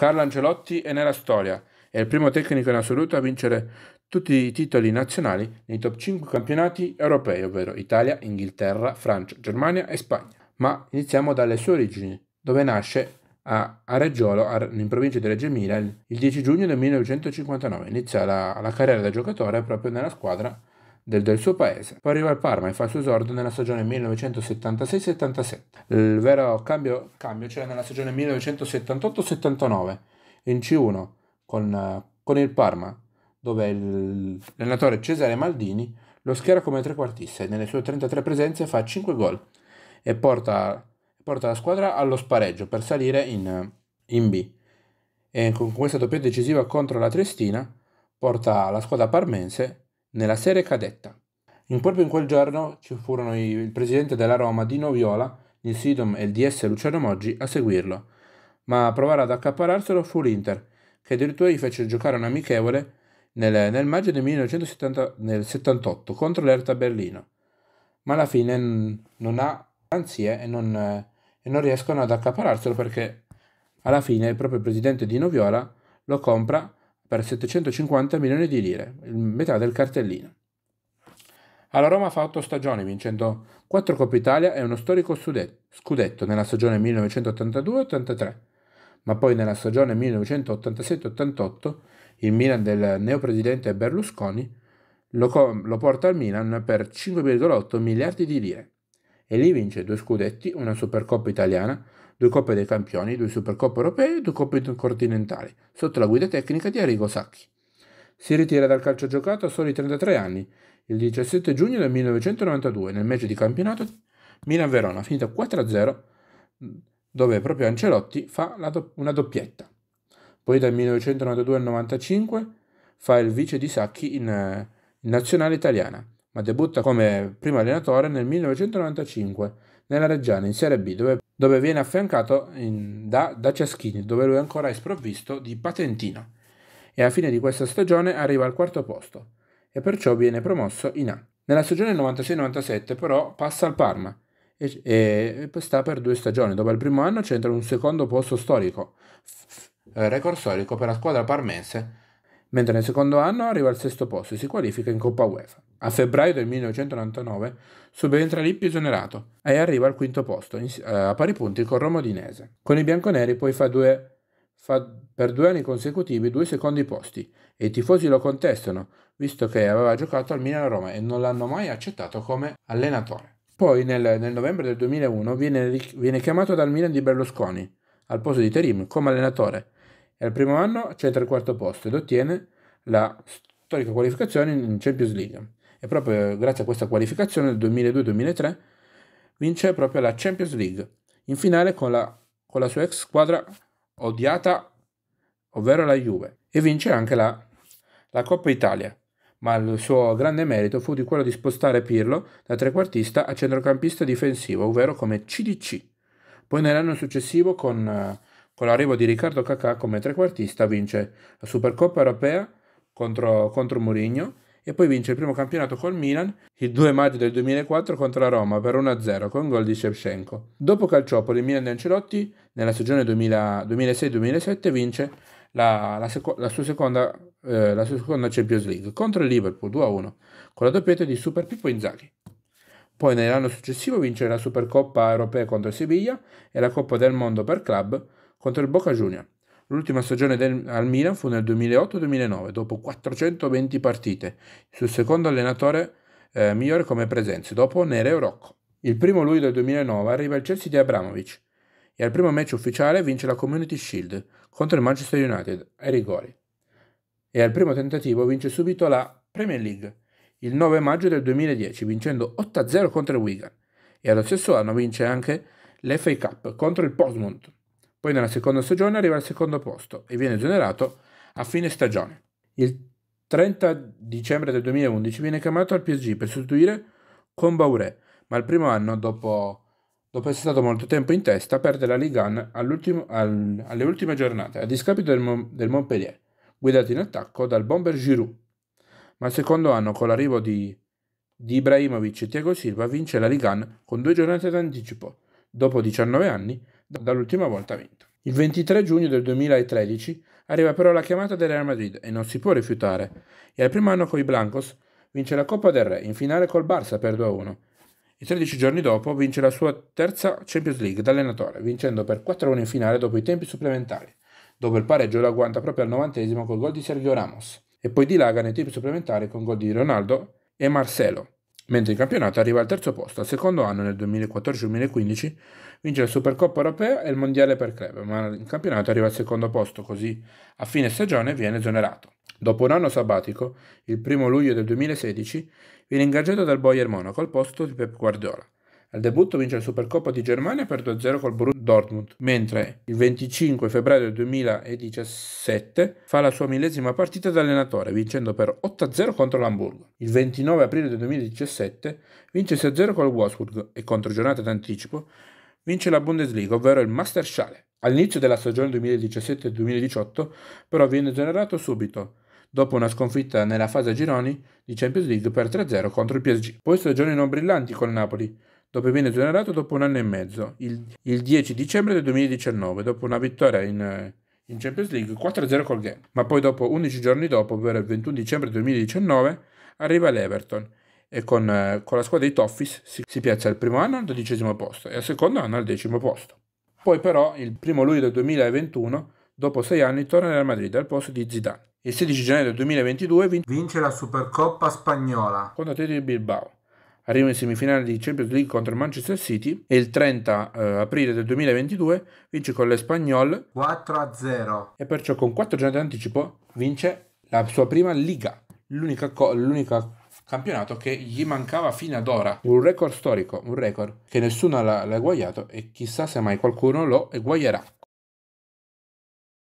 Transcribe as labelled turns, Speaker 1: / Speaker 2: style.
Speaker 1: Carlo Ancelotti è nella storia, è il primo tecnico in assoluto a vincere tutti i titoli nazionali nei top 5 campionati europei, ovvero Italia, Inghilterra, Francia, Germania e Spagna. Ma iniziamo dalle sue origini, dove nasce a Reggiolo, in provincia di Reggio Emilia, il 10 giugno del 1959. Inizia la, la carriera da giocatore proprio nella squadra del, del, suo paese. Poi arriva al Parma e fa il suo esordio nella stagione 1976-77. Il vero cambio, cambio c'era nella stagione 1978-79 in C1 con, con il Parma, dove l'allenatore Cesare Maldini lo schiera come trequartista e nelle sue 33 presenze fa 5 gol e porta, porta la squadra allo spareggio per salire in, in B. E con questa doppia decisiva contro la Triestina porta la squadra parmense nella serie cadetta. In proprio in quel giorno ci furono il presidente della Roma Dino Viola, il Sidom e il DS Luciano Moggi a seguirlo, ma a provare ad accapararselo fu l'Inter, che addirittura gli fece giocare un amichevole nel, nel maggio del 1978 contro l'Erta Berlino, ma alla fine non ha ansie e non, e non riescono ad accapararselo perché alla fine il proprio presidente Dino Viola lo compra per 750 milioni di lire, metà del cartellino. Alla Roma fa 8 stagioni, vincendo 4 Coppa Italia e uno storico scudetto nella stagione 1982-83, ma poi nella stagione 1987-88 il Milan del neopresidente Berlusconi lo, com- lo porta al Milan per 5,8 miliardi di lire e lì vince due scudetti, una Supercoppa italiana due Coppe dei Campioni, due Supercoppe europee e due Coppe continentali, sotto la guida tecnica di Arrigo Sacchi. Si ritira dal calcio giocato a soli 33 anni, il 17 giugno del 1992, nel match di campionato Milan-Verona, finita 4-0, dove proprio Ancelotti fa do- una doppietta. Poi dal 1992 al 1995 fa il vice di Sacchi in, in nazionale italiana, ma debutta come primo allenatore nel 1995 nella Reggiana in Serie B dove dove viene affiancato in, da, da Ciaschini, dove lui ancora è sprovvisto di patentino. e a fine di questa stagione arriva al quarto posto, e perciò viene promosso in A. Nella stagione 96-97 però passa al Parma, e, e, e, sta per due stagioni, dove al primo anno c'entra un secondo posto storico, eh, record storico per la squadra parmense, mentre nel secondo anno arriva al sesto posto e si qualifica in Coppa UEFA. A febbraio del 1999 subentra Lippi esonerato e arriva al quinto posto in, eh, a pari punti con Roma Udinese. Con i bianconeri poi fa, due, fa per due anni consecutivi due secondi posti e i tifosi lo contestano visto che aveva giocato al Milan Roma e non l'hanno mai accettato come allenatore. Poi nel, nel novembre del 2001 viene, viene chiamato dal Milan di Berlusconi al posto di Terim come allenatore e al primo anno c'entra il quarto posto ed ottiene la storica qualificazione in Champions League e proprio grazie a questa qualificazione nel 2002-2003 vince proprio la Champions League, in finale con la, con la sua ex squadra odiata, ovvero la Juve, e vince anche la, la Coppa Italia, ma il suo grande merito fu di quello di spostare Pirlo da trequartista a centrocampista difensivo, ovvero come CDC. Poi nell'anno successivo, con, con l'arrivo di Riccardo Cacà come trequartista, vince la Supercoppa europea contro, contro Mourinho e poi vince il primo campionato col Milan il 2 maggio del 2004 contro la Roma per 1-0 con gol di Shevchenko. Dopo Calciopoli, Milan e Ancelotti nella stagione 2006-2007 vince la, la, seco- la, sua seconda, eh, la, sua seconda, Champions League contro il Liverpool 2-1 con la doppietta di Super Pippo Inzaghi. Poi nell'anno successivo vince la Supercoppa europea contro Siviglia e la Coppa del Mondo per club contro il Boca Junior. L'ultima stagione del, al Milan fu nel 2008-2009, dopo 420 partite, il suo secondo allenatore eh, migliore come presenze, dopo Nereo Rocco. Il primo luglio del 2009 arriva il Chelsea di Abramovic e al primo match ufficiale vince la Community Shield contro il Manchester United ai rigori. E al primo tentativo vince subito la Premier League il 9 maggio del 2010 vincendo 8-0 contro il Wigan e allo stesso anno vince anche l'FA Cup contro il Portsmouth poi nella seconda stagione arriva al secondo posto e viene generato a fine stagione. Il 30 dicembre del 2011 viene chiamato al PSG per sostituire con Bauré, ma il primo anno, dopo, dopo, essere stato molto tempo in testa, perde la Ligue 1 al, alle ultime giornate, a discapito del, del Montpellier, guidato in attacco dal bomber Giroud. Ma il secondo anno, con l'arrivo di di Ibrahimovic e Thiago Silva vince la Ligan con due giornate d'anticipo. Dopo 19 anni dall'ultima volta vinto. Il 23 giugno del 2013 arriva però la chiamata del Real Madrid e non si può rifiutare, e al primo anno con i Blancos vince la Coppa del Re in finale col Barça per 2-1. I 13 giorni dopo vince la sua terza Champions League da allenatore, vincendo per 4-1 in finale dopo i tempi supplementari, dopo il pareggio lo agguanta proprio al novantesimo col gol di Sergio Ramos, e poi dilaga nei tempi supplementari con gol di Ronaldo e Marcelo, mentre in campionato arriva al terzo posto al secondo anno nel 2014-2015 Vince la Supercoppa europea e il mondiale per club, ma in campionato arriva al secondo posto, così a fine stagione viene esonerato. Dopo un anno sabbatico, il 1 luglio del 2016, viene ingaggiato dal Bayern Monaco al posto di Pep Guardiola. Al debutto vince la Supercoppa di Germania per 2-0 col Borussia Dortmund, mentre il 25 febbraio del 2017 fa la sua millesima partita da allenatore, vincendo per 8-0 contro l'Hamburgo. Il 29 aprile del 2017 vince 6-0 col Wolfsburg e contro giornata d'anticipo vince la Bundesliga, ovvero il Masterschale. All'inizio della stagione 2017-2018 però viene esonerato subito, dopo una sconfitta nella fase a gironi di Champions League per 3-0 contro il PSG. Poi stagioni non brillanti con Napoli, dove viene esonerato dopo un anno e mezzo, il, il, 10 dicembre del 2019, dopo una vittoria in, in Champions League 4-0 col Game. Ma poi dopo 11 giorni dopo, ovvero il 21 dicembre 2019, arriva l'Everton e con, eh, con la squadra di Toffis si, si, piazza al primo anno al dodicesimo posto e al secondo anno al decimo posto. Poi però il primo luglio del 2021, dopo sei anni, torna nel Madrid al posto di Zidane. Il 16 gennaio del 2022 vin- vince la Supercoppa spagnola contro Atletico Bilbao. Arriva in semifinale di Champions League contro il Manchester City e il 30 eh, aprile del 2022 vince con l'Espagnol 4-0 e perciò con 4 giorni di anticipo vince la sua prima Liga, l'unica, co- l'unica campionato che gli mancava fino ad ora. Un record storico, un record che nessuno l'ha, l'ha eguagliato e chissà se mai qualcuno lo eguaglierà.